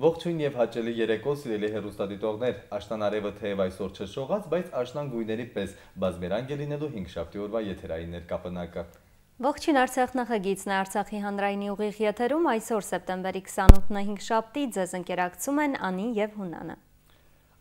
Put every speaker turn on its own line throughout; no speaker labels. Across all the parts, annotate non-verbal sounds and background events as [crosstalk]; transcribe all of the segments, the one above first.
Ողջույն եւ հաճելի երեկո, սիրելի հերոստատիտողներ։ Աշնան արևը թեև այսօր չշողած, բայց աշնան գույների պես բազմերանգ է լինելու 5 շաբթի օրվա եթերային ներկապնակը։
Ողջին Արցախ նախագիծն է Արցախի հանրայինի ուղիղ եթերում այսօր սեպտեմբերի 28-ը 5 շաբթի ձեզ ընկերակցում են Անի եւ Հունանը։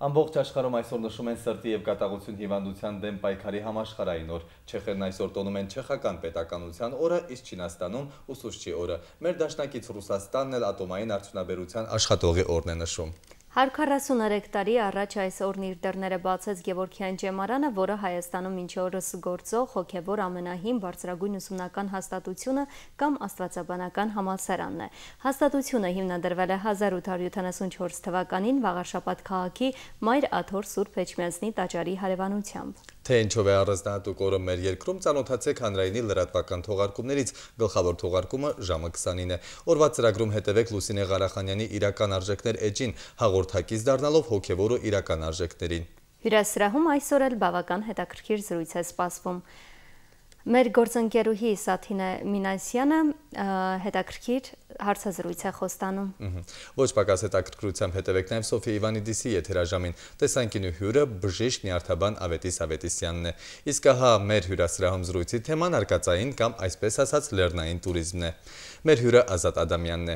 Ամբողջ աշխարհում այսօր նշում են սրտի եւ կատաղություն հիվանդության դեմ պայքարի համաշխարհային օր։ Չեխերն այսօր տոնում են Չեխական պետականության օրը, իսկ Չինաստանում ուսուցչի օրը։ Մեր դաշնակից Ռուսաստանն էլ ատոմային արդյունաբերության աշխատողի օրն է նշում։
143 տարի առաջ այսօրն իր դռները բացեց Գևորգյան ճեմարանը, որը Հայաստանում ինչ օրս գործող հոգևոր ամենահին բարձրագույն ուսումնական հաստատությունը կամ աստվածաբանական համալսարանն է։ Հաստատությունը հիմնադրվել է 1874 թվականին Վաղարշապատ քաղաքի Մայր Աթոր Սուրբ Էջմիածնի տաճարի հարևանությամբ
թե ինչով է առանձնահատուկ օրը մեր երկրում, ծանոթացեք հանրայինի լրատվական թողարկումներից, գլխավոր թողարկումը ժամը 20-ին է։ Օրվա ծրագրում հետևեք Լուսինե Ղարախանյանի իրական արժեքներ էջին, հաղորդակից դառնալով հոգևորը իրական արժեքներին։
Հյուրասրահում այսօր էլ բավական հետաքրքիր զրույց է սպասվում։ Մեր գործընկերուհի Սաթինե Մինասյանը հետաքրքիր հարցազրույց է խոստանում։
Ոչ պակաս հետաքրքրությամբ հետևեք նաև Սոֆիա Իվանիդիսի եթերաժամին։ Տեսանկինու հյուրը բժիշկ նյարդաբան Ավետիս Ավետիսյանն է։ Իսկ ահա մեր հյուրասրահում զրույցի թեման արկածային կամ այսպես ասած լեռնային туриզմն է։ Մեր հյուրը Ազատ Ադամյանն է։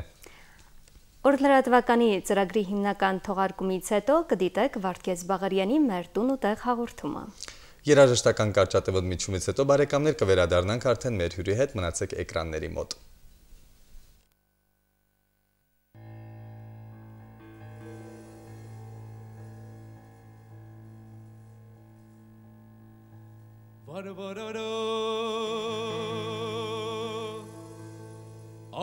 Օրդլրատվականի ծրագրի հիմնական թողարկումից հետո կդիտեք Վարդգես Բաղարյանի մեր տուն ու տեղ հաղորդումը։
Երաժշտական կարճատևոտ միջումից հետո բարեկամներ կվերադառնանք արդեն մեր հյուրի հետ, մնացեք էկրանների մոտ։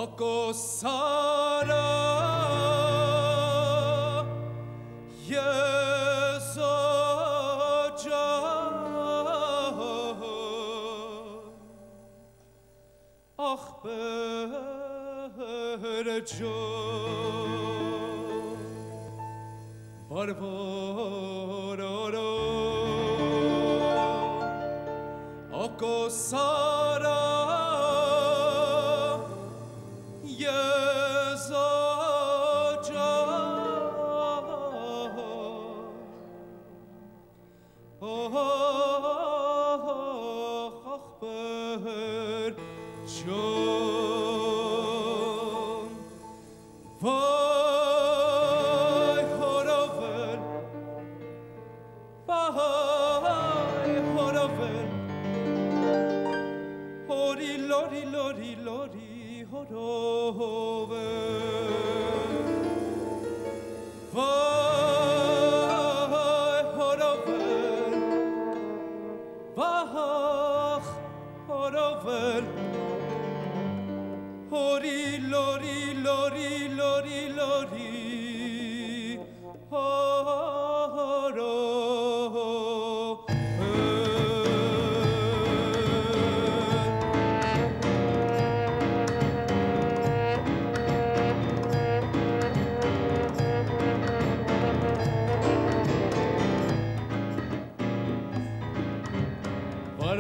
Akosara Yeah sohbet jo barvororo oko sa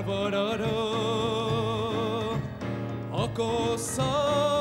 arbororo okozom.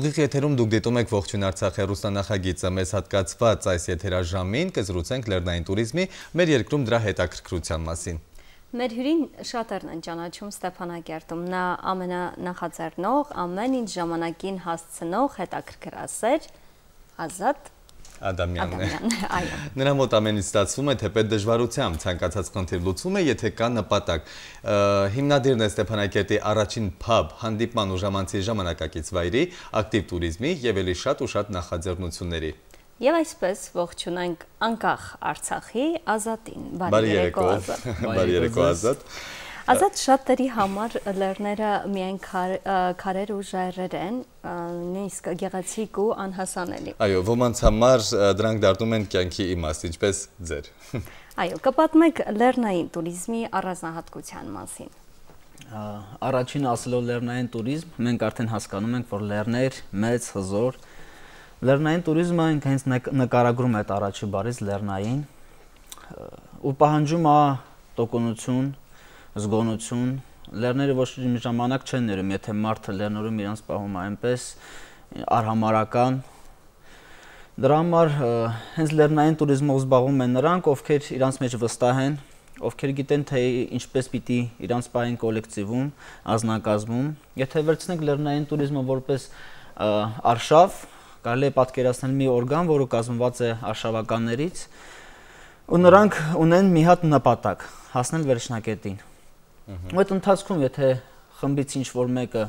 Ուղիղ եթերում դուք դիտում եք ողջույն Արցախ հեռուստանախագիծը։ Մեզ հատկացված այս եթերաժամին կզրուցենք լեռնային туриզմի մեր երկրում դրա հետաքրքրության մասին։
Մեր հյուրին շատերն են ճանաչում Ստեփանակերտում։ Նա ամենանախաձեռնող, ամեն ինչ ժամանակին հասցնող հետաքրքրասեր Ազատ
Ադամյանն է։ Այո։ Նրա մոտ ամենից ստացվում է, թե պետ դժվարությամբ ցանկացած խնդիր լուծում է, եթե կա նպատակ։ Հիմնադիրն է Ստեփանակերտի առաջին փաբ հանդիպման ու ժամանցի ժամանակակից վայրի, ակտիվ туриզմի եւ ելի շատ ու շատ նախաձեռնությունների։
Եվ այսպես ողջունենք անկախ Արցախի ազատին։ Բարի երեկո, Ազատ։ [laughs] Բարի երեկո, Ազատ։ Ազատ շատերի համար լեռները միայն քարեր ու ժայռեր են, նույնիսկ գեղեցիկ ու անհասանելի։ Այո,
ոմանց համար դրանք դառնում են կյանքի իմաստ, ինչպես ձեր։ [laughs]
Այո, կպատմեք լեռնային туриզմի առանձնահատկության մասին։
Առաջին ասելով լեռնային туриզմ, մենք արդեն հասկանում ենք, որ լեռներ մեծ, հզոր լեռնային туриզմը ինքնից նկարագրում է այդ առաջի բարից լեռնային ու պահանջում է տոկունություն, զգոնություն։ Լեռները ոչ մի ժամանակ չեն ներում, եթե մարդը լեռներում իրան սպահում այնպես արհամարական դրա համար հենց լեռնային туриզմով զբաղվում են նրանք, ովքեր իրանց մեջ վստահ են, ովքեր գիտեն թե ինչպես պիտի իրանց պահեն կոլեկտիվում, ազնագազմում։ Եթե վերցնենք լեռնային туриզմը որպես արշավ, կարելի է պատկերացնել մի օրգան, որը կազմված է արշավականներից, ու նրանք ունեն մի հատ նպատակ՝ հասնել վերջնակետին։ Ու այդ ընթացքում եթե խմբից ինչ որ մեկը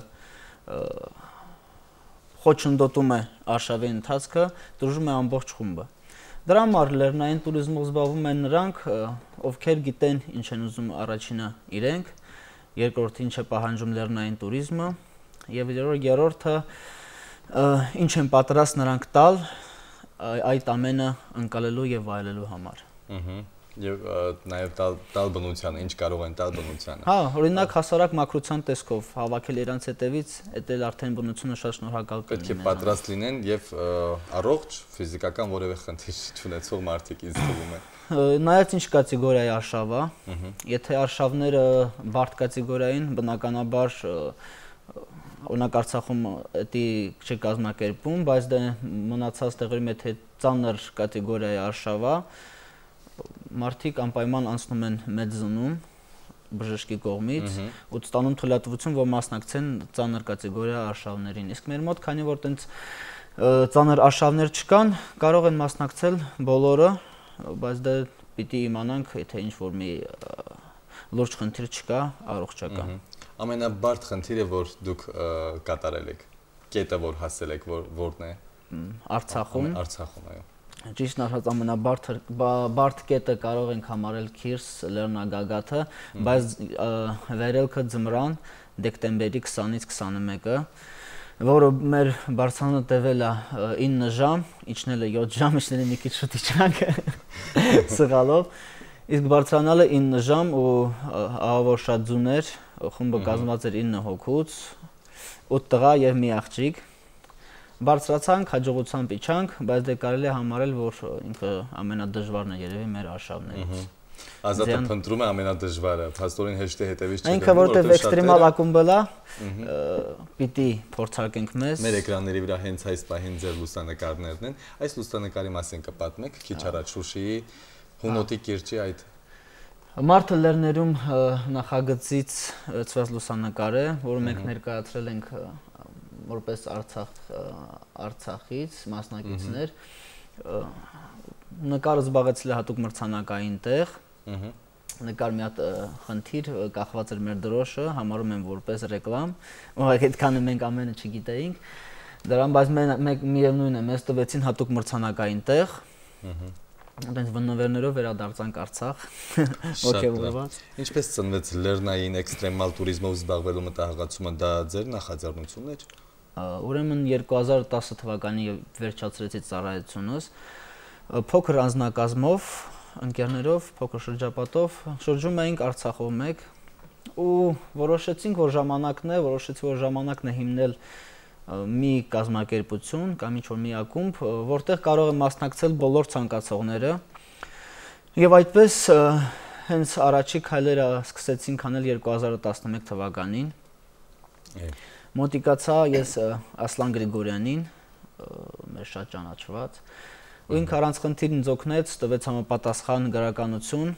խոչընդոտում է արշավի ընթացքը, դժում է ամբողջ խումբը։ Դրա համար լեռնային туриզմով զբաղվում են նրանք, ովքեր գիտեն ինչ են ուզում առաջինը իրենք, երկրորդին ինչը պահանջում լեռնային туриզմը, եւ երրորդը ինչ են պատրաստ նրանք տալ
այդ ամենը ընկալելու եւ վայելելու համար։ Ահա Եվ նաև տալ, տալ բնության, ինչ կարող են տալ բնությանը։ Հա,
օրինակ հասարակ մակրության տեսքով հավաքել իրանց հետևից, դա էլ արդեն բնությունը շատ շնորհակալ կլինեն։ Պետք է պատրաստ
լինեն եւ առողջ ֆիզիկական որևէ խնդիր չունեցող մարդիկ ինձ թվում է։
Նայած ինչ կատեգորիայի արշավ է, եթե արշավները բարդ կատեգորիային, բնականաբար օրինակ Արցախում դա չի կազմակերպվում, բայց դա դե մնացած տեղերում եթե ծանր կատեգորիայի արշավ է, մարդիկ անպայման անցնում են մեծ զնում բժշկի կողմից ու ստանում թույլատվություն, որ մասնակցեն ծանր կատեգորիա արշավներին։ Իսկ մեր մոտ, քանի որ տենց ծանր արշավներ չկան, կարող են մասնակցել բոլորը, բայց դա պիտի իմանանք, եթե ինչ որ մի լուրջ խնդիր չկա առողջական։
Ամենաբարդ խնդիրը, որ դուք կատարել եք, կետը, որ հասել եք, որ որն է։ Արցախում։ Արցախում, այո
ճիշտն ասած ամենաբարձր բարդ կետը կարող ենք համարել Քիրս Լեռնագագաթը, բայց վերելքը ձմռան դեկտեմբերի 20-ից 21-ը որը մեր բարձանը տևել է 9 ժամ, իջնել է 7 ժամ, իջնել է մի քիչ շուտ իջանք [laughs] սղալով։ Իսկ բարձրանալը 9 ժամ ու ահավոր շատ ձուներ, խումբը կազմված էր 9 հոգուց, 8 տղա եւ մի աղջիկ բարձրացանք, հաջողությամբ իջանք, բայց դե կարելի է համարել, որ ինքը ամենադժվարն է երևի մեր արշավներից։ Ազատը
փնտրում է ամենադժվարը, փաստորեն հեշտ է հետևից չգնալու։ Ինքը որտեվ էքստրեմալ ակումբելա, պիտի փորձարկենք մեզ։ Մեր էկրանների վրա հենց այս պահին ձեր լուսանկարներն են։ Այս լուսանկարի մասին կպատմեք քիչ առաջ Շուշիի Հունոտի կիրճի այդ
Մարտը լերներում նախագծից ծված լուսանկար է, որը մենք ներկայացրել ենք որպես Արցախ Արցախից մասնակիցներ նկարը զբաղեցել է հատուկ մրցանակային տեղ։ Ահա նկար մի հատ խնդիր կախված էր մեր դրոշը, համարում եմ որպես ռեկլամ, ուղղակի այդքանը մենք ամենը չգիտեինք։ Դրան բայց մենք միևնույնն է, մեզ տվեցին հատուկ մրցանակային տեղ։ Ահա այնտեղ վնովերներով վերադարձանք Արցախ ողջունված։
Ինչպես ծնվեց Լեռնային էքստրեմալ туриզմով զբաղվելու մտահղացումը, դա ձեր նախաձեռնությունն էր։ Ուրեմն 2010 թվականի վերջացրեցի
ծառայությունս փոքր անznակազմով, ընկերներով, փոքր շրջապատով շրջում էինք Արցախով մեկ ու որոշեցինք, որ ժամանակն է, որոշեցի որ ժամանակն է հիմնել մի կազմակերպություն կամ ինչ որ մի ակումբ, որտեղ կարող է մասնակցել բոլոր ցանկացողները։ Եվ այդպես հենց առաջի քայլերը սկսեցինք անել 2011 թվականին։ Եվ մոտիկացա ես Ասլան Գրիգորյանին, մեր շատ ճանաչված։ Ու ինքը առանց խնդիր ինձ օգնեց, տվեց համապատասխան գրականություն,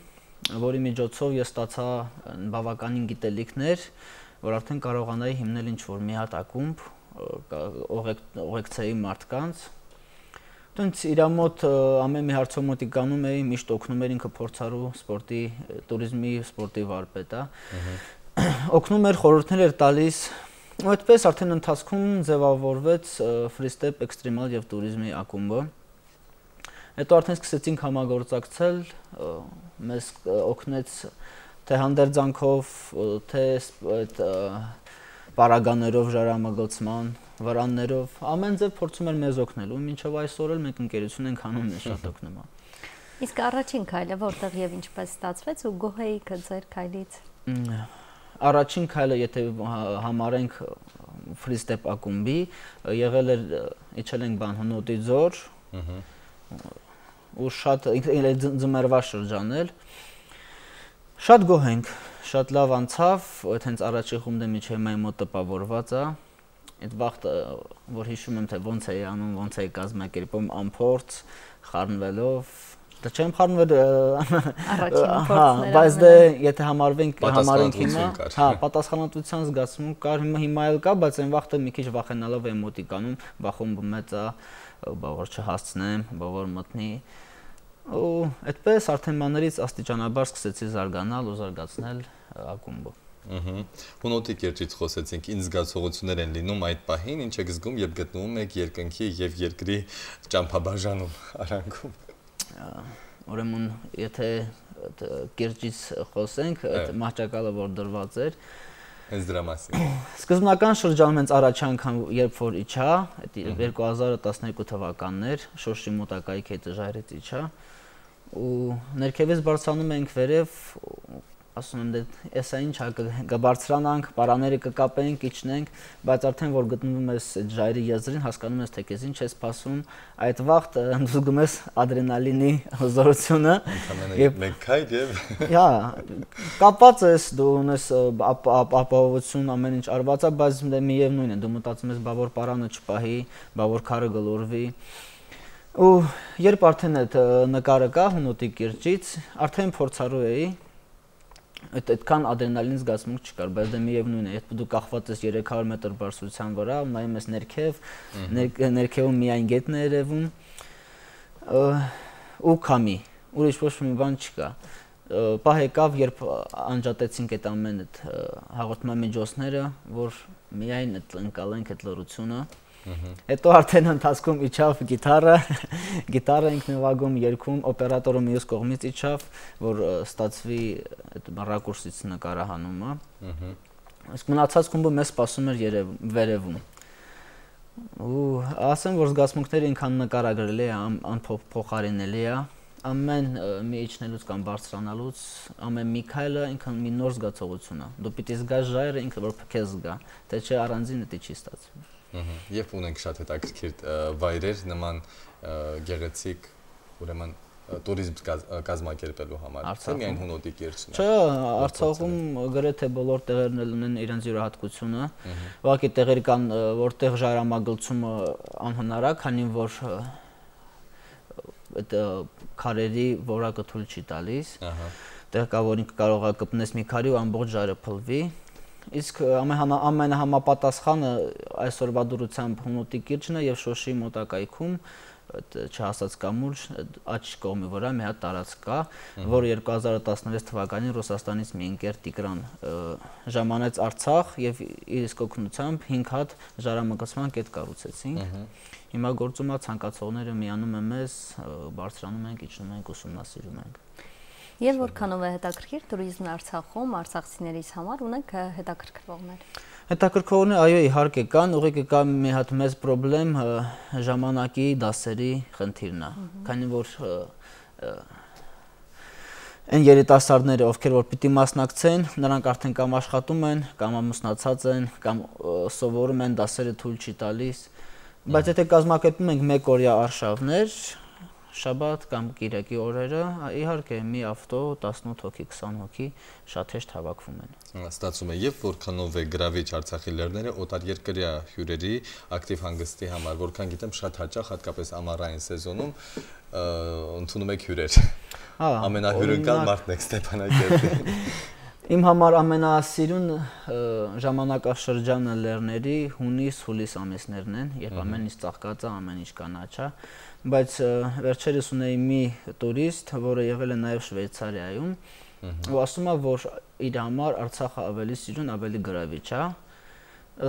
որի միջոցով ես ստացա բավականին գիտելիքներ, որ արդեն կարողանայի հիմնել ինչ-որ մի հատ ակումբ օգեկցեի մարդկանց։ Դոնց իր մոտ ամեն մի հարցով մոտի գանում էի, միշտ օգնում էր ինքը փորձարու սպորտի, туриզմի, սպորտի վարպետը։ Օգնում էր խորհուրդներ տալիս այդպես արդեն ընթացքում ձևավորվեց ֆրիստեփ էքստրեմալ եւ туриզմի ակումբը հետո արդեն սկսեցինք համագործակցել մեզ օգնեց թե հանդերձանքով թե այդ պարագաներով ժարամագլցման վրաններով ամեն ձև փորձում էր մեզ օգնել ու մինչև այսօր էլ մենք ընկերություն ենք անում մեզ շատ օգնում է
Իսկ առաջին քայլը որտեղ եւ ինչպես ստացվեց ու գոհեիք ձեր քայլից
առաջին քայլը, եթե հա- համարենք free step ակումբի, եղել էր իջել ենք բանհնոտի ձոր։ Ահա ու շատ ձմերվա շրջանել։ Շատ գոհ ենք, շատ լավ անցավ, այտենց առաջի խումբը միջև մայ մոտ տպավորված է։ Այդ վաղտ որ հիշում եմ, թե ոնց էի անում, ոնց էի կազմակերպում ամփորձ, խառնվելով, դա չեմ խառնվել հա բայց դե եթե համարվենք համարենք հիմա հա պատասխանատվության զգացում կար հիմա հիմա էլ կա բայց այն վախտը մի քիչ վախենալով եմ մոտիկանում վախում մեծ է բա որ չհասցնեմ բա որ մտնի ու այդպես արդեն մաներից աստիճանաբար սկսեցի
զարգանալ ու զարգացնել ակումբը Ահա։ Հունոտի կերճից խոսեցինք, ինձ զգացողություններ են լինում այդ պահին, ինչ եք զգում, երբ գտնվում եք երկնքի եւ երկրի ճամփաբաժանում,
արանքում ուրեմն եթե կերջից խոսենք, այդ մահճակալը որ դրված էր, հենց դրա մասին։ [clears throat] Սկզբնական շրջանում հենց առաջ անգամ երբ որ իջա, այդ 2012 թվականներ, շոշի մոտակայքի այդ ժայռից իջա, ու ներքևից բարձանում ենք վերև ասում եմ դե էսա ինչ հա կբարձրանանք, պարաները կկապենք, իջնենք, բայց արդեն որ գտնվում ես այդ ժայռի եզրին, հասկանում ես թե քեզ ինչ է սպասում, այդ վաղտ զուգում ես ադրենալինի հզորությունը։ Եվ մեկ քայլ եւ Հա, կապած ես դու ունես ապահովություն, ամեն ինչ արվածա, բայց դե միևնույն է դու մտածում ես, բա որ պարանը չպահի, բա որ քարը գլորվի։ Ու երբ արդեն այդ նկարը կա հնուտի կիրճից, արդեն փորձարու էի այդ այդքան ադրենալին զգացմունք չկար, բայց դե միևնույն է, եթե դու կախված ես 300 մետր բարձրության վրա, նայում ես ներքև, ներքևում միայն գետն է երևում, ու քամի, ուրիշ ոչ մի բան չկա պահ եկավ, երբ անջատեցինք այդ ամեն այդ հաղորդման միջոցները, որ միայն այդ ընկալենք այդ լրությունը, Հետո արդեն ընթացքում իջավ գիտարը, [laughs] գիտարը ինքն է վագում երգում, օպերատորը մյուս կողմից իջավ, որ ստացվի այդ ռակուրսից նկարահանումը։ Իսկ մնացած խումբը մեզ սպասում էր երև վերևում։ Ու ասեմ, որ զգացմունքները ինքան նկարագրելի է, անփոխարինելի է ամեն մի իջնելուց կամ բարձրանալուց ամեն Միքայելը ինքն մի նոր զգացողություն է։ Դու պիտի զգաս ժայռը ինքը որ քեզ զգա, թե չէ առանձին դա չի ստացվում։
Եվ ունենք շատ հետաքրքիր վայրեր նման գեղեցիկ, ուրեմն туриզմ կազմակերպելու համար։ Չէ միայն հունոտի կերպն է։ Չէ,
Արցախում գրեթե բոլոր տեղերն էլ ունեն իրենց յուրահատկությունը։ Ուղղակի տեղեր կան, որտեղ ժայռամագլցումը անհնար է, քանի որ այդ քարերի որակը թույլ չի տալիս։ Ահա։ Տեղ կա, որին կարող է կպնես մի քարի ու ամբողջ ժայռը փլվի։ Ահա Իսկ ամենահամապատասխանը այսօրվա դուրությամբ հունոտի կիրճն է եւ շոշի մոտակայքում չհասած կամուրջ աջ կողմի վրա մի հատ տարածք կա, որ 2016 թվականին Ռուսաստանից մի ընկեր Տիգրան ժամանեց Արցախ եւ իր իսկ օգնությամբ 5 հատ ժարամկացման կետ կառուցեցինք։ Հիմա գործում է ցանկացողները միանում են մեզ, բարձրանում ենք, իջնում ենք, ուսումնասիրում ենք։
Եվ որքանով է հետաքրքիր туриզմն Արցախում արցախցիներիս համար ունենք հետաքրքրողներ։
Հետաքրքրողներ, այո, իհարկե կան, ուղղակի կա մի հատ մեծ խնդրեմ ժամանակի դասերի խնդիրն է, քանի որ այն երիտասարդները, ովքեր որ պիտի մասնակցեն, նրանք արդեն կամ աշխատում են, կամ ամուսնացած են, կամ սովորում են, դասերը թույլ չի տալիս։ Բայց եթե կազմակերպում ենք մեկ օրյա արշավներ, շաբաթ կամ կիրակի օրերը իհարկե մի ավտո 18 հոգի 20 հոգի շատ հեշտ հավաքվում
են ստացվում է եւ որքանով է գրավիչ արցախի լերները օտար երկրյա հյուրերի ակտիվ հանգստի համար որքան գիտեմ շատ հաճախ հատկապես ամառային սեզոնում ընդունում եք հյուրեր ամենահյուրընկալ մարդն եք Ստեփանակերտի [laughs]
Իմ համար ամենասիրուն ժամանակաշրջանը լեռների հունիս-հուլիս ամիսներն են, երբ ամեն ինչ ծաղկած է, ամեն ինչ կանաչ է բայց վերջերս ունեի մի տուրիստ, որը եղել է նաև Շվեյցարիայում, ու ասում է, որ իր համար Արցախը ավելի սիրուն, ավելի գրավիչ է։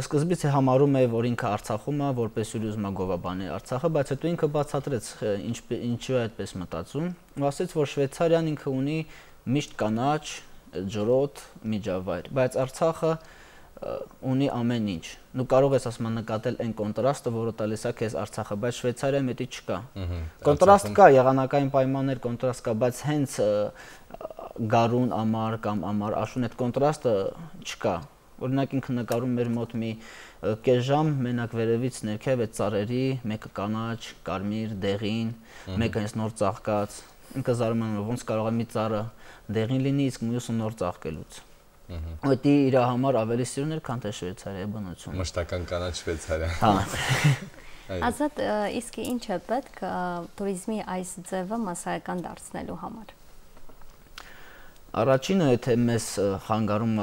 Սկզբից է համարում է, որ ինքը Արցախում է, որպես յուրիզմա գովաբանի Արցախը, բայց հետո ինքը բացատրեց ինչ ինչու է այդպես մտածում, ու ասաց, որ Շվեյցարիան ինքը ունի միշտ կանաչ, ջրոտ, միջավայր, բայց Արցախը ունի ամեն ինչ։ Դու կարող ես ասում նկատել այն կոնտրաստը, որը տալիս է քեզ Արցախը, բայց Շվեյցարիայում դա չկա։ Կոնտրաստ կա, եղանակային պայմաններ կոնտրաստ կա, բայց հենց գարուն ամար կամ ամար աշուն այդ կոնտրաստը չկա։ Օրինակ ինքը նկարում մեր մոտ մի կես ժամ մենակ վերևից ներքև այդ ծառերի մեկը կանաչ, կարմիր, դեղին, մեկը հենց նոր ծաղկած։ Ինքը զարմանում է ոնց կարող է մի ծառը դեղին լինի, իսկ մյուսը նոր ծաղկելուց։ Ուտի իր համար ավելի սիրուն էր, քան թե շվեյցարիա բնությունը։
Մշտական կանաչ շվեյցարիա։ Հա։
Ազատ, իսկ ինչ է պետք туриզմի այս ձևը massայական դարձնելու համար։
Առաջինը, եթե մեզ խանգարում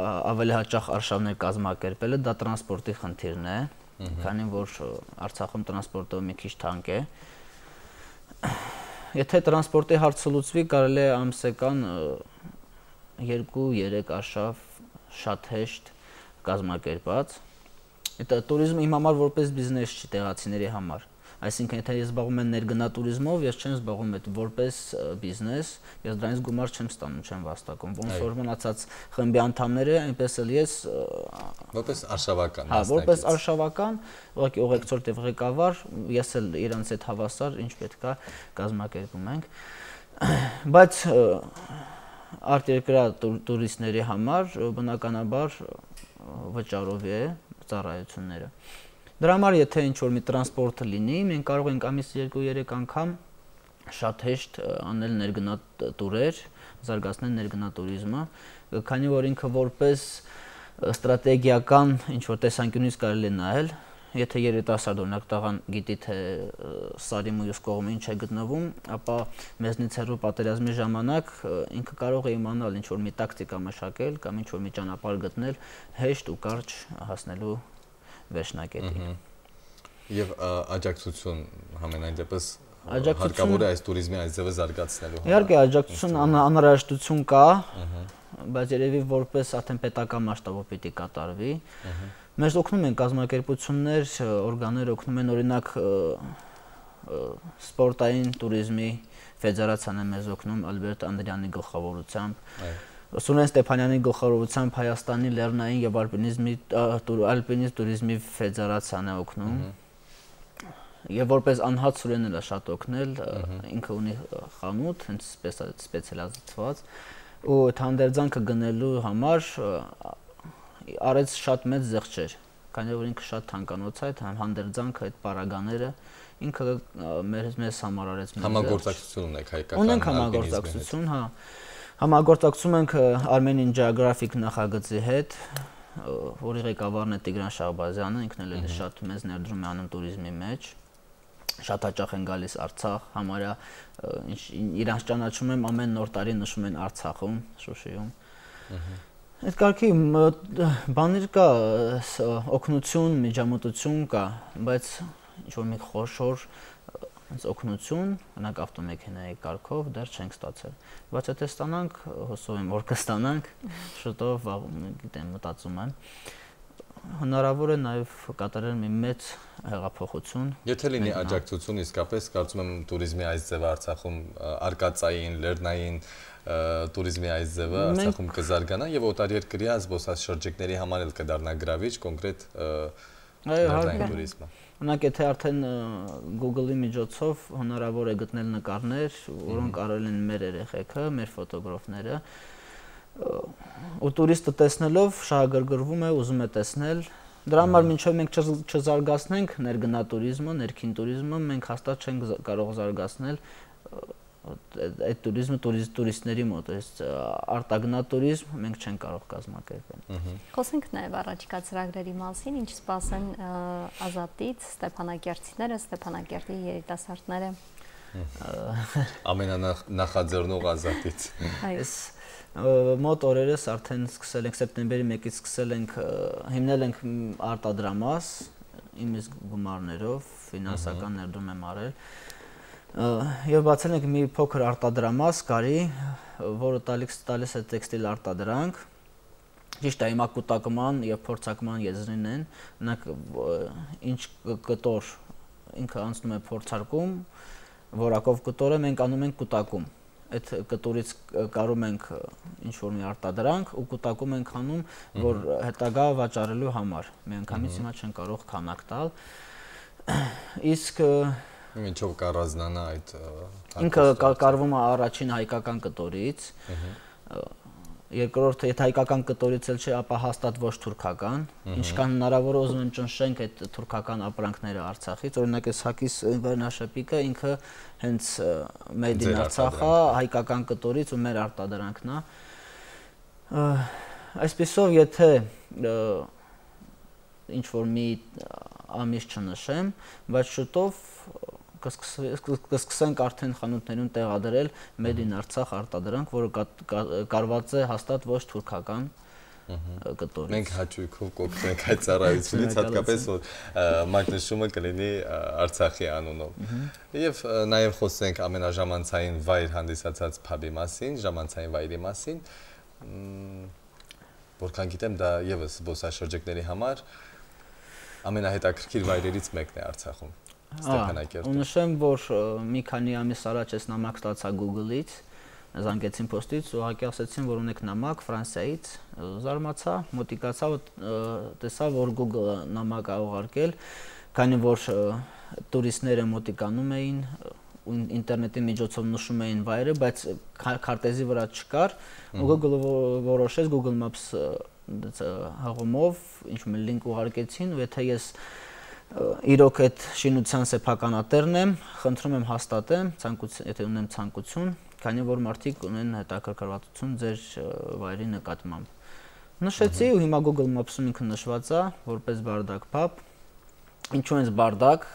ավելի հաճախ արշավներ կազմակերպելը, դա տրանսպորտի խնդիրն է, քանի որ Արցախում տրանսպորտը մի քիչ թանկ է։ Եթե տրանսպորտի հարցը լուծվի, կարելի է ամսական 2-3 արշավ շատ հեշտ կազմակերպած։ Դա туриզմը իմ համար որպես բիզնես չի տեղացիների համար։ Այսինքն, եթե ես զբաղվում եմ ներգնատուրիզմով, ես չեմ զբաղվում այդ որպես բիզնես, ես դրանից գումար չեմ ստանում, չեմ վաստակում։ Ոնց որ մնացած խմբի անդամները, այնպես էլ ես որպես
արշավական։ Հա, որպես
արշավական, ուղղակի օգեկցորդ եւ ղեկավար, ես էլ իրանց այդ հավասար ինչ պետքա կազմակերպում ենք։ Բայց արտերկրա տուրիստների համար բնականաբար վճարով է ծառայությունները։ Դրա համար եթե ինչ որ մի տրանսպորտ լինի, մենք կարող ենք ամիս 2-3 անգամ շատ հեշտ անել ներգնատուրեր, զարգացնել ներգնատուրիզմը, քանի որ ինքը որպես ստրատեգիական ինչ որ տեսանկյունից կարելի է նայել, եթե երիտասարդ օրինակ տաղան գիտի թե սարի մյուս կողմը ինչ է գտնվում, ապա մեզնից հեռու պատերազմի ժամանակ ինքը կարող է իմանալ ինչ որ մի տակտիկա մշակել կամ ինչ որ մի ճանապարհ գտնել հեշտ ու կարճ հասնելու
վերջնակետին։ Եվ աջակցություն համենայն դեպս հարկավոր է այս туриզմի այս ձևը զարգացնելու համար։ Իհարկե աջակցություն
անհրաժեշտություն կա, բայց երևի որպես արդեն պետական մասշտաբով պիտի կատարվի։ Ահա Մեզ օգնում են կազմակերպություններ, օրգաններ օգնում են օրինակ սպորտային туриզմի ֆեդերացիան է մեզ օգնում Ալբերտ Անդրյանի գլխավորությամբ։ Այո Սուրեն Ստեփանյանի գլխավորությամբ Հայաստանի Լեռնային եւ Ալպինիզմի Ալպինիզմ туриզմի ֆեդերացիան է օգնում։ Եվ որպես անհատ Սուրենն էլ է շատ օգնել, ինքը ունի խանութ, հենց սպեցիալիզացված ու թանդերձանքը գնելու համար արեց շատ մեծ զեղչեր, քանի որ ինքը շատ թանկանոց է այդ հանդերձանքը, այդ պարագաները ինքը մեր մեզ համար արեց մեծ համագործակցություն
ունեք հայկական ունենք համագործակցություն,
հա համագործակցում ենք Armenian Geographic նախագծի հետ, որի ղեկավարն է Տիգրան Շահբազյանը, ինքն էլ է շատ մեծ ներդրում է անում туриզմի մեջ շատ հաճախ են գալիս Արցախ, համարյա իրանց ճանաչում եմ ամեն նոր տարի նշում են Արցախում, Շուշիում։ Ահա Այդ կարգի բաներ կա, օգնություն, միջամտություն կա, բայց ինչ որ մի խոշոր այս օգնություն, օրինակ ավտոմեքենայի կարգով դեռ չենք ստացել։ Բայց եթե ստանանք, հուսով եմ որ կստանանք, շուտով, գիտեմ, մտածում եմ հնարավոր է նաև կատարել մի մեծ հեղափոխություն։ Եթե լինի
աջակցություն, իսկապես կարծում եմ туриզմի այս ձևը Արցախում արկածային, լեռնային, туриզմի այս ձևը Արցախում կզարգանա եւ օտարերկրյա զբոսաշրջիկների համար էլ կդառնա գրավիչ կոնկրետ
ներդրային туриզմը։ Օրինակ, եթե արդեն Google-ի միջոցով հնարավոր է գտնել նկարներ, որոնք արել են մեր երեխեքը, մեր ֆոտոգրաֆները, ու տուրիստը տեսնելով շահագրգռվում է, ուզում է տեսնել Դրա համար մինչև մենք չզարգացնենք ներգնա туриզմը, ներքին туриզմը, մենք հաստատ չենք կարող զարգացնել այդ туриզմը տուրիստների մոտ է արտագնատուրիզմ մենք չեն կարող կազմակերպել։
Խոսենք նաև առաջիկա ծրագրերի մասին, ինչ սպասեն ազատից Ստեփանակերտցիները, Ստեփանակերտի երիտասարդները։
Ամենանախ նախաձեռնող ազատից։ Այս
մոտ օրերս արդեն սկսել ենք սեպտեմբերի 1-ից սկսել ենք հիմնել ենք արտադրամաս իմ իսկ գումարներով ֆինանսական ներդրում եմ արել։ Ա եւ բացել ենք մի փոքր արտադրամաս կարի, որը տալիս տալիս է տեքստիլ արտադրանք։ Ճիշտ է, հիմա կուտակման եւ փորձարկման եզրին են, նրանք ինչ կտոր ինքը անցնում է փորձարկում, որակով կտորը մենք անում ենք կուտակում այդ կտորից կարում ենք ինչ որ մի արտադրանք ու կուտակում ենք անում որ հետագա վաճառելու համար միանգամից հիմա չեն կարող քանակ տալ իսկ և, Ինչով կառազնանա այդ Ինքը կարկառվում է առաջին հայկական կտորից։ Երկրորդը, եթե հայկական կտորից էլ չէ, ապա հաստատ ոչ թուրքական։ Ինչքան հնարավոր է ուզում եմ ճնշենք այդ թուրքական ապրանքները Արցախից։ Օրինակ այս Հակիս Վերնաշապիկը ինքը հենց made in Արցախա հայկական կտորից ու մեր արտադրանքն է։ Այսպեսով, եթե ինչ որ մի ամիս չնշեմ, բայց շուտով կսկսենք արդեն խանութներում տեղադրել Made in Արցախ արտադրանք, որը կարված է հաստատ ոչ թուրքական կտորից։ Մենք հաճույքով կօգնենք այդ ծառայությունից,
հատկապես որ մագնշումը կլինի Արցախի անունով։ Եվ նաև խոսենք ամենաժամանցային վայր հանդիսացած փաբի մասին, ժամանցային վայրի մասին։ Որքան գիտեմ, դա եւս զբոսաշրջիկների համար ամենահետաքրքիր վայրերից մեկն է Արցախում։ Ստեփանակերտում։ Ու
նշեմ, որ մի քանի ամիս առաջ ես նամակ ստացա Google-ից, զանգեցին post-ից ու հակի ասացին, որ ունեք նամակ Ֆրանսիայից, զարմացա, մոտիկացա, տեսա, որ Google-ը նամակ ա ուղարկել, քանի որ տուրիստները մոտիկանում էին, ինտերնետի միջոցով նշում էին վայրը, բայց քարտեզի վրա չկար, ու Google-ը որոշեց Google Maps հղումով ինչ մի լինք ուղարկեցին ու եթե ես իրոք այդ շինության սեփականատերն եմ, խնդրում եմ հաստատեմ, ցանկություն, եթե ունեմ ցանկություն, քանի որ մարդիկ ունեն հետաքրքրվածություն ձեր վայրի նկատմամբ։ Նշեցի ու հիմա Google Maps-ում ինքը նշված է որպես Բարդակ pub։ Ինչու է Բարդակ։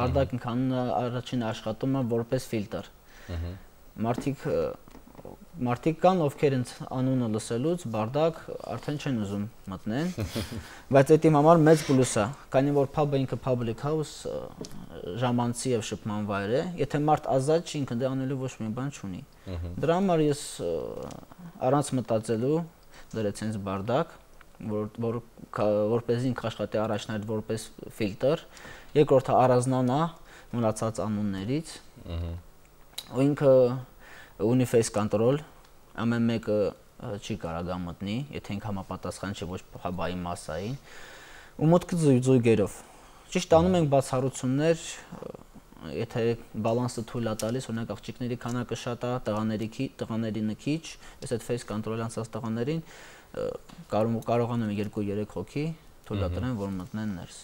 Բարդակ ինքան առաջին աշխատում է որպես ֆիլտր։ Մարդիկ մարդիկ կան, ովքեր ինձ անունը լսելուց բարդակ արդեն չեն ուզում մտնեն, [laughs] բայց դա իմ համար մեծ պլյուս է, քանի որ pub-ը ինքը public house ժամանցի եւ շփման վայր է, եթե մարդ ազատ չի, ինքը դա դե անելու ոչ մի բան չունի։ Դրա համար ես առանց մտածելու դրեց ինձ բարդակ, որ որ որպես ինք աշխատի առաջնահերթ որպես ֆիլտր, երկրորդը առանձնանա մնացած անուններից։ Ահա։ Ու ինքը Uniface control ամեն մեկը չի կարա մտնի, եթե ինք համապատասխան չէ ոչ հաբայի mass-ային ու մոտք զույգերով։ Ճիշտ անում ենք բացառություններ, եթե բալանսը թույլ է տալիս, օրինակ աղջիկների քանակը շատ է, տղաների քիչ, տղաների նքիչ, ես այդ face control-ը անցած տղաներին կարող կարողանում եմ 2-3 հոգի թույլ տալն, որ մտնեն ներս։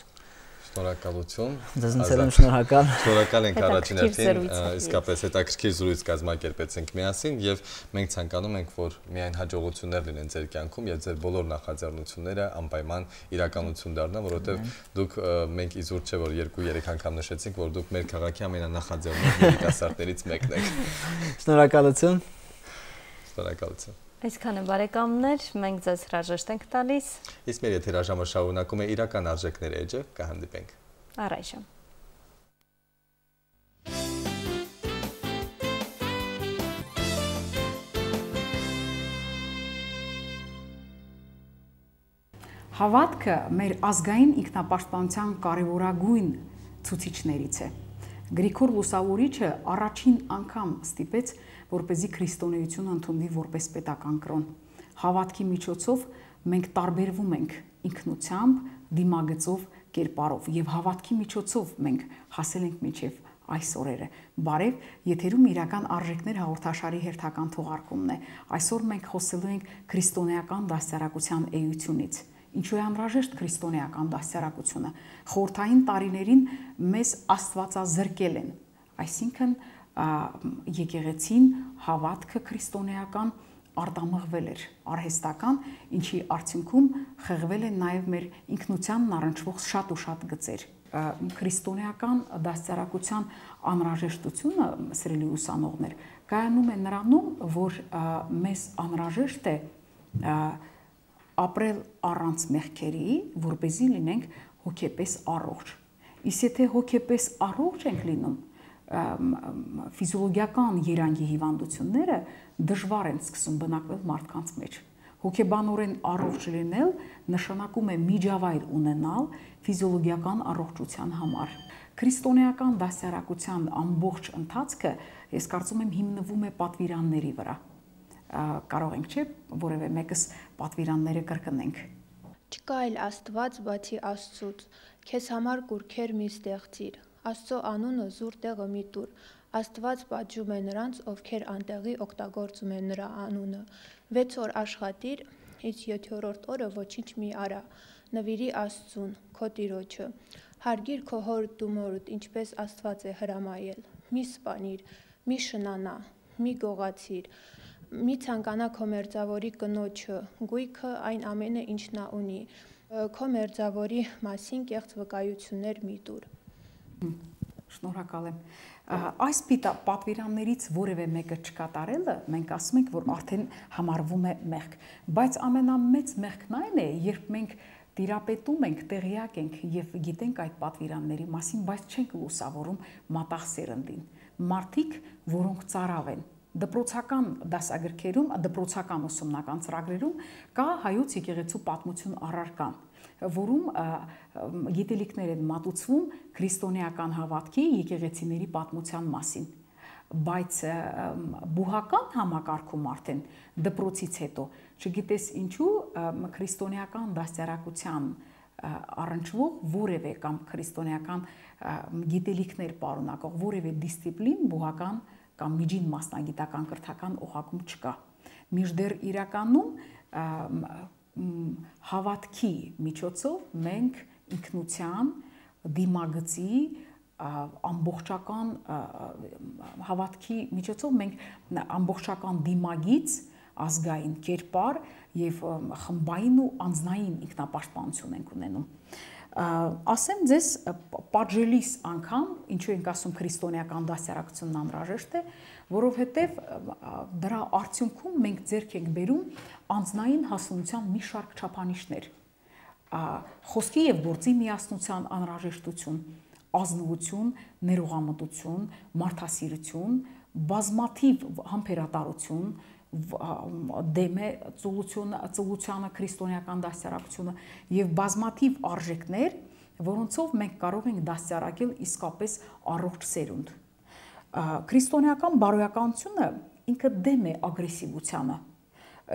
Շնորհակալություն։
Ձեզնցել եմ շնորհակալ։ Շնորհակալ ենք առաջին հերթին,
իսկապես հետաքրքիր զրույց կազմակերպեցինք միասին եւ մենք ցանկանում ենք, որ միայն հաջողություններ լինեն ձեր կյանքում եւ ձեր բոլոր նախաձեռնությունները անպայման իրականություն դառնան, որովհետեւ դուք մենք իզուր չէ որ 2-3 անգամ նշեցինք, որ դուք մեր քաղաքի ամենանախաձեռնող երիտասարդներից մեկն եք։
Շնորհակալություն։
Շնորհակալություն։
Այսքան է բարեկամներ, մենք ձեզ հրաժեշտ ենք տալիս։
Իսկ մեր եթերաժամը շարունակում է իրական արժեքներ էջը, կհանդիպենք։
Առայժմ։
Հավատքը մեր ազգային ինքնապաշտպանության կարևորագույն ցուցիչներից է։ Գրիգոր Լուսավորիչը առաջին անգամ ստիպեց որ เป զի քրիստոնեությունը ընդունվի որպես պետական կրոն։ Հավատքի միջոցով մենք տարբերվում ենք ինքնությամբ, դիմագծով, կերպարով եւ հավատքի միջոցով մենք հասել ենք միջև այս օրերը։ Բարև, եթերում իրական արժեքներ հաղորդաշարի հերթական թողարկումն է։ Այսօր մենք խոսելու ենք քրիստոնեական դասարակության էությունից։ Ինչու է անհրաժեշտ քրիստոնեական դասարակությունը։ Խորթային տարիներին մեզ Աստվածազրկել են, այսինքն եկեղեցին հավատքը քրիստոնեական արտամղվել էր արհեստական, ինչի արդյունքում խեղվել են նաև մեր ինքնությանն առնչվող շատ ու շատ գծեր։ Քրիստոնեական դաստիարակության անհրաժեշտությունը, սիրելի ուսանողներ, կայանում է նրանում, որ մեզ անհրաժեշտ է ապրել առանց մեղքերի, որ เป զի լինենք հոգեպես առողջ։ Իսկ եթե հոգեպես առողջ ենք լինում, ֆիզիոլոգիական երանգի հիվանդությունները դժվար են սկսում բնակվել մարդկանց մեջ հոգեբանորեն առողջ լինել նշանակում է միջավայր ունենալ ֆիզիոլոգիական առողջության համար։ Քրիստոնեական դասյարակության ամբողջ ընթացքը, ես կարծում եմ, հիմնվում է պատվիրանների վրա։ Կարող ենք չէ որևէ մեկս պատվիրանները կրկնենք։
Չկա այլ Աստված, բացի Աստծուց։
Քեզ համար գուրքեր մի ստեղծիր, Աստծո անունը զուր տեղը մի տուր։ Աստված պատժում է նրանց, ովքեր անտեղի օգտագործում են նրա անունը։ 6 օր
աշխատիր, իսկ 7-րդ օրը ոչինչ մի արա։ Նվիրի Աստծուն, քո Տիրոջը։ Հարգիր քո հոր դումորդ, ինչպես Աստված է հրամայել։ Մի
սպանիր, մի շնանա, մի գողացիր, մի ցանկանա քո մերձավորի կնոջը, գույքը այն ամենը, ինչ նա ունի։ Քո մերձավորի մասին
կեղծ վկայություններ մի տուր։ Շնորհակալ եմ։ Այս պատվիրաններից որևէ մեկը չկատարելը մենք ասում ենք, որ արդեն համարվում է մեղք, բայց ամենամեծ մեղքն այն է, երբ մենք տիրապետում ենք, տեղյակ ենք եւ գիտենք այդ պատվիրանների մասին, բայց չենք լուսավորում մատաղ սերնդին։ Մարդիկ, որոնք ծարավ են, դպրոցական դասագրքերում, դպրոցական ուսումնական ծրագրերում կա հայոց եկեղեցու պատմություն առարկան որում գիտելիքներ են մատուցվում քրիստոնեական հավատքի եկեղեցիների պատմության մասին բայց բուհական համակարգում արդեն դպրոցից հետո չգիտես ինչու քրիստոնեական դաստիարակության առնչվող որևէ կամ քրիստոնեական գիտելիքներ պարունակող որևէ դիսցիպլին բուհական կամ միջին մասնագիտական կրթական օղակում չկա։ Միջդեռ իրականում հավատքի միջոցով մենք ինքնության դիմագծի ամբողջական հավատքի միջոցով մենք ամբողջական դիմագից ազգային կերպար եւ խմբային ու անձնային ինքնապաշտպանություն ենք ունենում ասեմ ձեզ պատժելիս անգամ ինչու ենք ասում քրիստոնեական դասյարակությունն անհրաժեշտ է որովհետև դրա արդյունքում մենք ձերք ենք բերում անձնային հասունության մի շարք չափանիշներ խոսքի եւ գործի միասնության անհրաժեշտություն ազնվություն ներողամտություն մարդասիրություն բազմաթիվ համբերատարություն դեմե ծուլություն ծուլությանը քրիստոնեական դասյարակությունը եւ բազմաթիվ արժեքներ, որոնցով մենք կարող ենք դասյարակել իսկապես առողջ սերունդ։ Քրիստոնեական բարոյականությունը ինքը դեմ է ագրեսիվությանը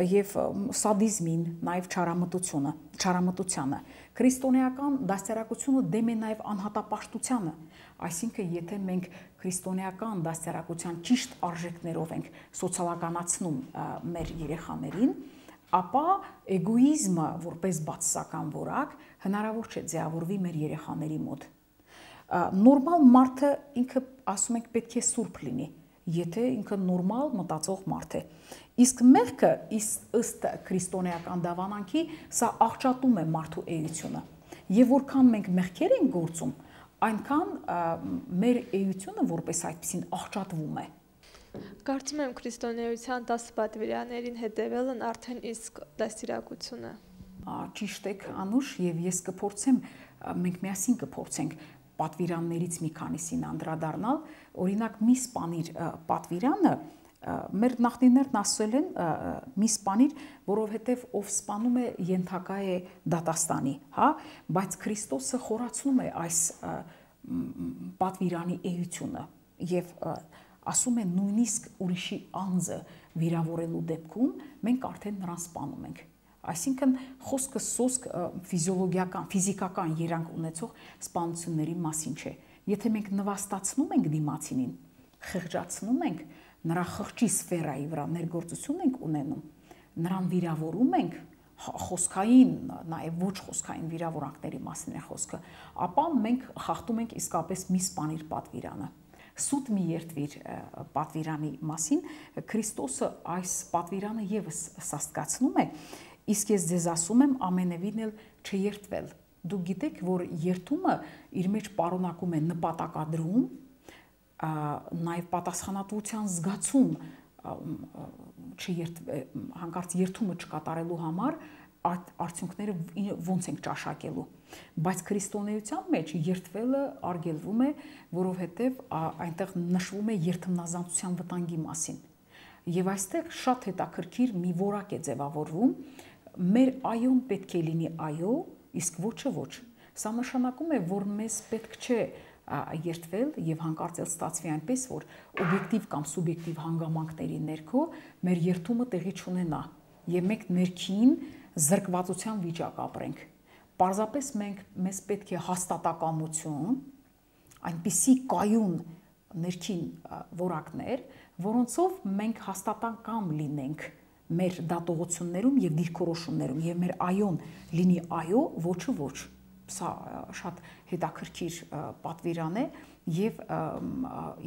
եւ սադիզմին, նաեւ չարամտությունը, չարամտությանը։ Քրիստոնեական դաստիարակությունը դեմ է նաեւ անհատապաշտությանը, այսինքն եթե մենք քրիստոնեական դաստիարակության ճիշտ արժեքներով ենք սոցիալականացնում մեր երեխաներին, ապա էգոիզմը որպես բացասական որակ հնարավոր չէ ձևավորվի մեր երեխաների մոտ։ Նորմալ մարդը ինքը ասում ենք պետք է սուրբ լինի, եթե ինքը նորմալ մտածող մարդ է։ Իսկ մեղքը ըստ քրիստոնեական դավանանքի սա աղճատում է մարդու էությունը։ Եվ որքան մենք մեղքեր ենք գործում, այնքան մեր էությունը որպես այդպեսին աղճատվում է։
Կարծում եմ քրիստոնեության 10 պատվիրաներին հետևելն արդեն իսկ դաստիարակություն է։
Ճիշտ եք, Անուշ, եւ ես կփորձեմ մենք միասին կփորձենք պատվիրաններից մի քանիսին անդրադառնալ, օրինակ մի սպանիր պատվիրանը մեր նախնիներն ասել են մի սպանիր, որովհետև ով սպանում է ենթակա է դատաստանի, հա, բայց Քրիստոսը խորացնում է այս պատվիրանի էությունը եւ ասում է նույնիսկ ուրիշի անձը վիրավորելու դեպքում մենք արդեն նրան սպանում ենք Այսինքն խոսքը սոսկ ֆիզիոլոգիական, ֆիզիկական երանգ ունեցող սպանությունների մասին չէ։ Եթե մենք նվաստացնում ենք դիմացինին, խղճացնում ենք նրա խղճի սֆերայի վրա ներգործություն ենք ունենում, նրան վիրավորում ենք, խոսքային, նաև ոչ խոսքային վիրավորանքների մասին է խոսքը, ապա մենք խախտում ենք իսկապես մի սպանիր պատվիրանը։ Սուտ մի երթվիր պատվիրանի մասին Քրիստոսը այս պատվիրանը եւս սաստկացնում է Իսկ ես ձեզ ասում եմ ամենևին էլ չերտվել։ Դու գիտեք, որ երթումը իր մեջ պարունակում է նպատակադրում, նաև պատասխանատվության զգացում, չերտ հանկարծ երթումը չկատարելու համար արդյունքները ոնց ենք ճաշակելու բայց քրիստոնեության մեջ երթվելը արգելվում է որովհետև այնտեղ նշվում է երթմնազանցության վտանգի մասին եւ այստեղ շատ հետաքրքիր մի ворակ է ձևավորվում մեր այոն պետք է լինի այո, իսկ ոչը ոչ։ Սա նշանակում է, որ մեզ պետք չէ երթվել եւ հանկարծ էլ ստացվի այնպես, որ օբյեկտիվ կամ սուբյեկտիվ հանգամանքների ներքո մեր երթումը տեղի չունենա եւ մենք ներքին զրկվածության վիճակ ապրենք։ Պարզապես մենք մեզ պետք է հաստատակամություն, այնպիսի կայուն ներքին որակներ, որոնցով մենք հաստատակամ լինենք մեր դատողություններում եւ դիրքորոշումներում եւ մեր այոն լինի այո, ոչը ոչ։ Սա շատ հետաքրքիր պատվիրան է եւ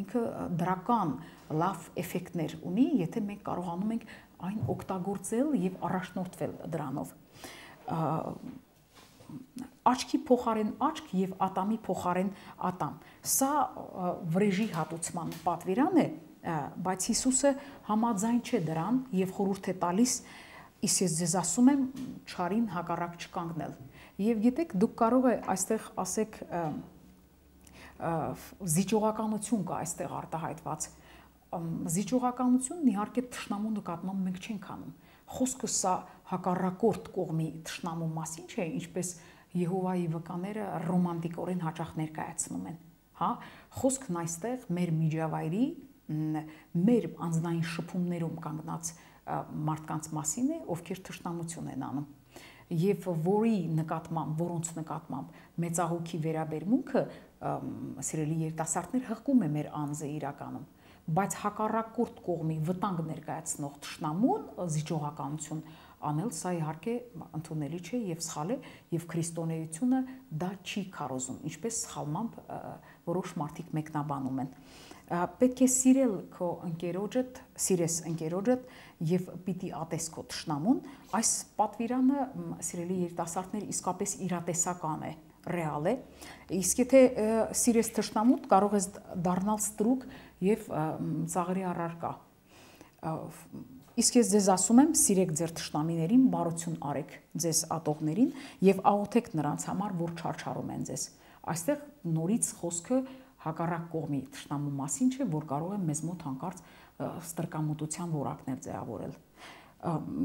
ինքը դրական լավ էֆեկտներ ունի, եթե մենք կարողանում ենք այն օգտագործել եւ առաջնորդվել դրանով աչքի փոխարեն աչք եւ ատամի փոխարեն ատամ։ Սա վրեժի հատուցման պատվիրան է, բայց Հիսուսը համաձայն չէ դրան եւ խորհուրդ է տալիս իսկ ես ձեզ ասում եմ չարին հակառակ չկանգնել եւ գիտեք դուք կարող է այստեղ ասեք զիջողականություն կա այստեղ արտահայտված զիջողականությունն իհարկե ճշնամու նկատմամբ մենք չենք անում խոսքը սա հակառակորդ կողմի ճշնամու մասին չէ ինչպես Եհովայի վկաները ռոմանտիկորեն հաճախ ներկայացնում են հա խոսքն այստեղ մեր միջավայրի մեր անձնային շփումներում կանգնած մարդկանց մասին է, ովքեր թշնամություն են անում եւ որի նկատմամբ, որոնց նկատմամբ մեծահոգի վերաբերմունքը սիրելի երիտասարդներ հղկում է մեր անձը իրականում բայց հակառակորդ կողմի վտանգ ներկայացնող ճշնամուն զիջողականություն անել սա իհարկե ընդունելի չէ եւ սխալ է եւ քրիստոնեությունը դա չի քարոզում ինչպես սխալմամբ որոշ մարդիկ մեկնաբանում են պետք է սիրել քո ընկերոջդ, սիրես ընկերոջդ եւ պիտի ատես քո ճշնամուն, այս պատվիրանը սիրելի երիտասարդներ իսկապես իրատեսական է ռեալ է իսկ եթե սիրես ճշնամուտ կարող ես դառնալ ստրուկ եւ ծաղրի առարկա Իսկ ես ձեզ ասում եմ, սիրեք ձեր ճշտամիներին, բարություն արեք ձեզ ատողներին եւ աղոթեք նրանց համար, որ չարչարում են ձեզ։ Այստեղ նորից խոսքը հակառակ կողմի ճշտամու մասին չէ, որ կարող է մեզ մոտ հանկարծ ստրկամտության որակներ ձևավորել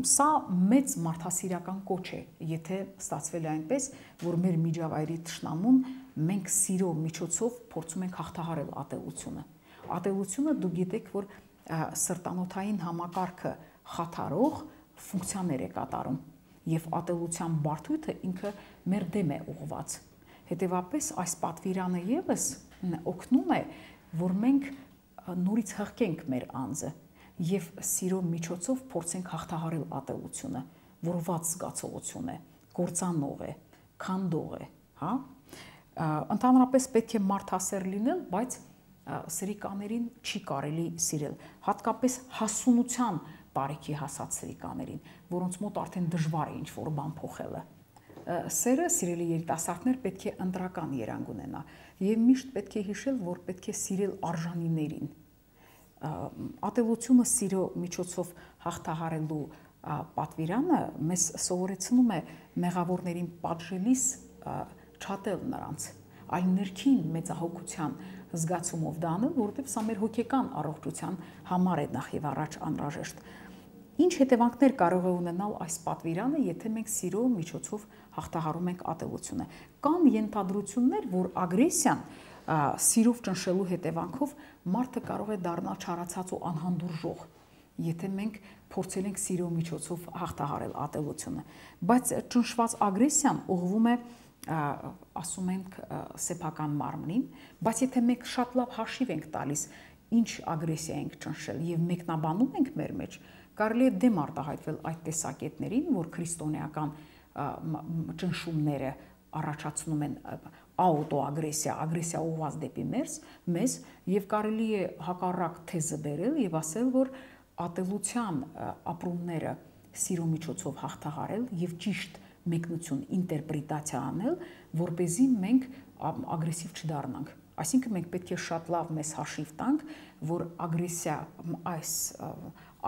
սա մեծ մարդասիրական կոչ է, եթե ստացվել է այնպես, որ մեր միջավայրի ճշնամուն մենք սիրո միջոցով փորձում ենք հաղթահարել ատելությունը։ Ատելությունը դու գիտեք, որ սրտանոթային համակարգը խաթարող ֆունկցիաներ է կատարում, եւ ատելության բարդույթը ինքը մեր դեմ է ուղված։ Հետևաբար այս պատվիրանը եւս օգնում է, որ մենք նորից հղկենք մեր անձը եւ սիրո միջոցով փորձենք հաղթահարել ատելությունը, որ ված զգացողություն է, կործանող է, քանդող է, հա? Ընդհանրապես պետք է մարդասեր լինել, բայց սրիկաներին չի կարելի սիրել, հատկապես հասունության բարիքի հասած սրիկաներին, որոնց մոտ արդեն դժվար է ինչ-որ բան փոխելը։ Սերը սիրելի երիտասարդներ պետք է ընդրական երանգ ունենա եւ միշտ պետք է հիշել, որ պետք է սիրել արժանիներին։ Ատելությունը սիրո միջոցով հաղթահարելու պատվիրանը մեզ սովորեցնում է մեղավորներին պատժելիս չաթել նրանց, այլ ներքին մեծահոգության զգացումով դանը, որովհետև սա մեր հոգեկան առողջության համար է նախ եւ առաջ անհրաժեշտ։ Ինչ հետևանքներ կարող է ունենալ այս պատվիրանը, եթե մենք սիրո միջոցով հաղթահարում ենք ատելությունը։ Կան ենթադրություններ, որ ագրեսիան սիրով ճնշելու հետևանքով մարդը կարող է դառնալ չարացած ու անհանդուրժող եթե մենք փորձել ենք սիրո միջոցով հաղթահարել ատելությունը բայց ճնշված ագրեսիան ուղղվում է ասում ենք սեփական մարմնին բայց եթե մենք շատ լավ հաշիվ ենք տալիս ինչ ագրեսիա ենք ճնշել եւ մեկնաբանում ենք մեր մեջ մեր կարելի է դեմ արտահայտվել այդ տեսակետներին, որ քրիստոնեական ճնշումները առաջացնում են աուտոագրեսիա, ագրեսիա ուղված դեպի մեզ, մեզ եւ կարելի է հակառակ թեզը բերել եւ ասել, որ ատելության ապրումները սիրո միջոցով հաղթահարել եւ ճիշտ մեկնություն ինտերպրետացիա անել, որ เป զի մենք ագրեսիվ չդառնանք։ Այսինքն մենք պետք է շատ լավ մեզ հաշիվ տանք, որ ագրեսիա այս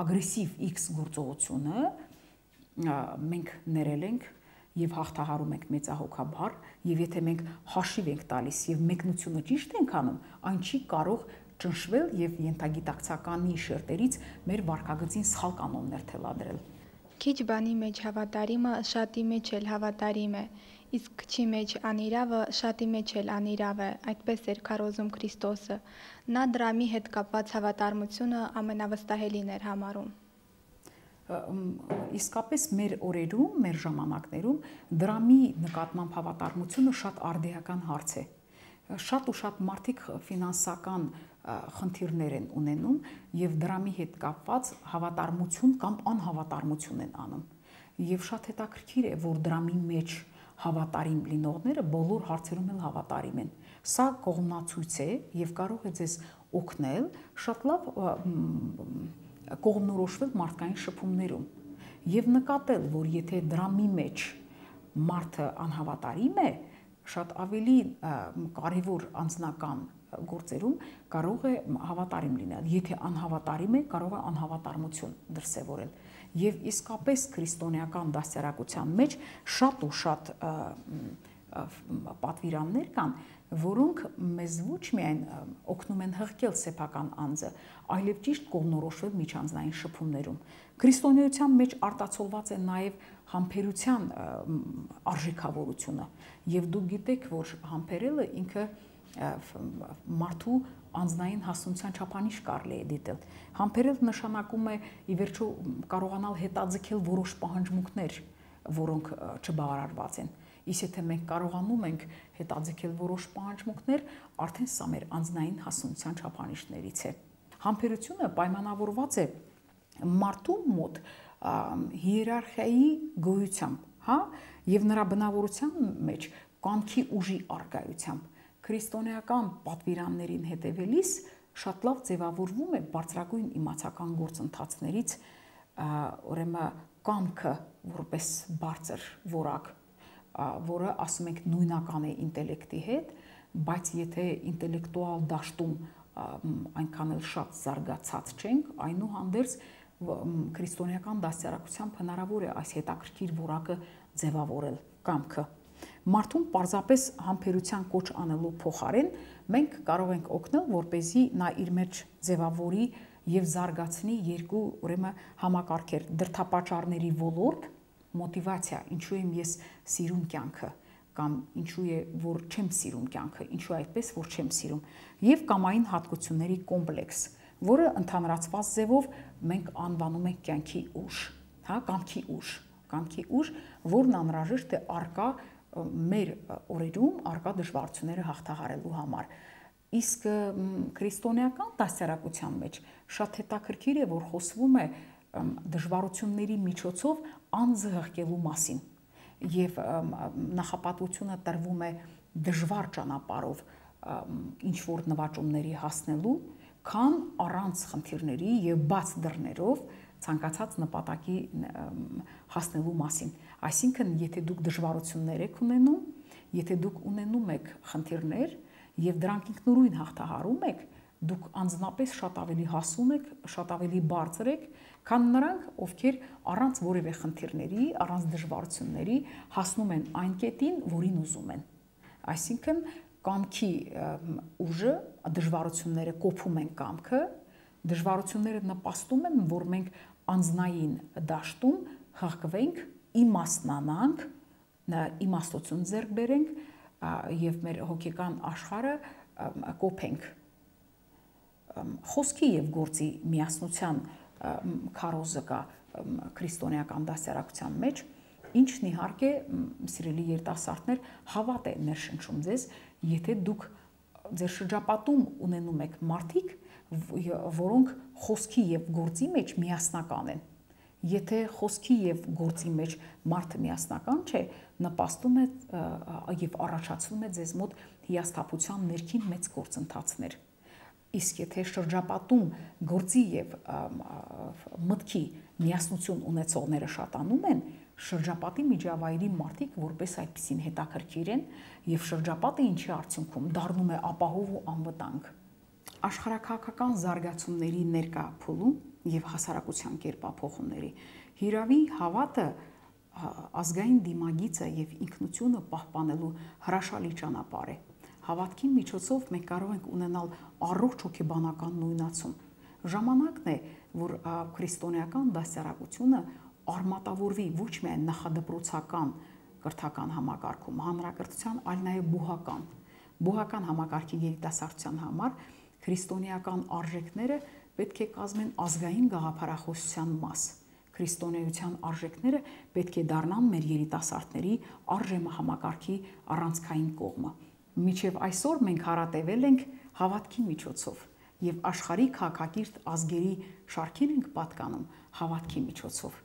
ագրեսիվ X գործողությունը մենք ներել ենք եւ հաղթահարում ենք մեծահոգաբար եւ եթե մենք հաշիվ ենք տալիս եւ մեկնությունը ճիշտ ենք անում, այն չի կարող ճնշվել եւ ենթագիտակցականի շերտերից մեր վարկագծին սխալ կանոններ թելադրել։ Քիչ բանի մեջ հավատարիմը շատի մեջ էլ հավատարիմ է։ հավատարիմ Իսկ քչի մեջ անիրավը շատի մեջ էլ անիրավ է, այդպես էր քարոզում Քրիստոսը։ Նա դրամի հետ կապված հավատարմությունը ամենավստահելին էր համարում։ Իսկապես մեր օրերում, մեր ժամանակներում դրամի նկատմամբ հավատարմությունը շատ արդեական հարց է։ Շատ ու շատ մարդիկ ֆինանսական խնդիրներ են ունենում եւ դրամի հետ կապված հավատարմություն կամ անհավատարմություն են անում։ Եվ շատ հետաքրքիր է, որ դրամի մեջ հավատարիմ լինողները բոլոր հարցերում էլ հավատարիմ են։ Սա կողմնացույց է եւ կարող է ձեզ օգնել շատ լավ կողմնորոշվել մարդկային շփումներում եւ նկատել, որ եթե դրամի մեջ մարդը անհավատարիմ է, շատ ավելի կարևոր անձնական գործերում կարող է հավատարիմ լինել։ Եթե անհավատարիմ է, կարող է անհավատարմություն դրսևորել եւ իսկապես քրիստոնեական դասերակցության մեջ շատ ու շատ պատվիրաններ կան, որոնք մեզ ոչ միայն օգնում են հղկել սեփական անձը, այլև ճիշտ կողնորոշվել միջանձնային շփումներում։ Քրիստոնեության մեջ արտացոլված է նաև համբերության արժեքավորությունը, եւ դուք գիտեք, որ համբերելը ինքը մարդու անձնային հասունության չափանիշ կարելի է դիտել։ Համբերել նշանակում է ի վերջո կարողանալ հետաձգել որոշ պահանջմունքներ, որոնք չբավարարված են։ Իսկ եթե մենք կարողանում ենք հետաձգել որոշ պահանջմունքներ, արդեն սա մեր անձնային հասունության չափանիշներից է։ Համբերությունը պայմանավորված է մարդու մոտ հիերարխիայի գոյությամբ, հա, եւ նրա բնավորության մեջ կամքի ուժի արգայությամբ քրիստոնեական պատվիրաններին հետևելիս շատ լավ ձևավորվում է բարձրագույն իմացական գործընթացներից ուրեմն կամքը որպես բարձր որակ, որը ասում ենք նույնական է ինտելեկտի հետ, բայց եթե ինտելեկտուալ դաշտում այնքան էլ շատ զարգացած չենք, այնուհանդերձ քրիստոնեական դասյարակությամբ հնարավոր է այս հետաքրքիր որակը ձևավորել կամքը մարդուն պարզապես համբերության կոչ անելու փոխարեն մենք կարող ենք օգնել, որ เป զի նա իր մեջ ձևավորի եւ զարգացնի երկու ուրեմն համակարգեր՝ դրթապաճառների ոլորտ, մոտիվացիա, ինչու եմ ես սիրում կյանքը կամ ինչու է որ չեմ սիրում կյանքը, ինչու այդպես որ չեմ սիրում, եւ կամային հատկությունների կոմպլեքս, որը ընդհանրացված ձևով մենք անվանում ենք կյանքի ուժ, հա, կամքի ուժ, կամքի ուժ, որն անհրաժեշտ է արկա մեր օրերում արկա դժվարությունները հաղթահարելու համար։ Իսկ քրիստոնեական դասյարակության մեջ շատ հետաքրքիր է, որ խոսվում է դժվարությունների միջոցով անձը հղկելու մասին։ Եվ նախապատվությունը տրվում է դժվար ճանապարով ինչ որ նվաճումների հասնելու, քան առանց խնդիրների եւ բաց դռներով ցանկացած նպատակի հասնելու մասին։ Այսինքն, եթե դուք դժվարություններ եք ունենում, եթե դուք ունենում եք խնդիրներ եւ դրանք ինքնուրույն հաղթահարում եք, դուք անձնապես շատ ավելի հասուն եք, շատ ավելի բարձր եք, քան նրանք, ովքեր առանց որևէ խնդիրների, առանց դժվարությունների հասնում են այն կետին, որին ուզում են։ Այսինքն, կամքի ուժը, դժվարությունները կոփում են կամքը, դժվարությունները նպաստում են, որ մենք անձնային դաշտում հղկվենք իմաստնանանք, իմաստություն ձեռք բերենք եւ մեր հոգեկան աշխարհը կոփենք խոսքի եւ գործի միասնության քարոզը կա քրիստոնեական դասարակության մեջ ինչն իհարկե սիրելի երիտասարդներ հավատ է ներշնչում ձեզ եթե դուք ձեր շրջապատում ունենում եք մարդիկ որոնք խոսքի եւ գործի մեջ միասնական են եթե խոսքի եւ գործի մեջ մարդը միասնական չէ, նպաստում է եւ առաջացնում է ձեզ մոտ հիասթափության ներքին մեծ գործընթացներ։ Իսկ եթե շրջապատում գործի եւ մտքի միասնություն ունեցողները շատանում են, շրջապատի միջավայրի մարդիկ որպես այդպեսին հետաքրքիր են եւ շրջապատը ինչի արդյունքում դառնում է ապահով ու անվտանգ աշխարհակահական զարգացումների ներկա փուլում եւ հասարակության կերպափոխումների։ Հիրավի հավատը ազգային դիմագիծը եւ ինքնությունը պահպանելու հրաշալի ճանապարհ է։ Հավատքի միջոցով մենք կարող ենք ունենալ առողջ հոգեբանական նույնացում։ Ժամանակն է, որ քրիստոնեական դասարակությունը արմատավորվի ոչ միայն նախադպրոցական կրթական համակարգում, հանրակրթության, այլ նաև բուհական։ Բուհական համակարգի երիտասարդության համար քրիստոնեական արժեքները պետք է կազմեն ազգային գաղափարախոսության մաս։ Քրիստոնեության արժեքները պետք է դառնան մեր երիտասարդների արժեմահամակարգի առանցքային կողմը։ Միջև այսօր մենք հարատևել ենք հավատքի միջոցով եւ աշխարհի քաղաքակիրթ ազգերի շարքին ենք պատկանում հավատքի միջոցով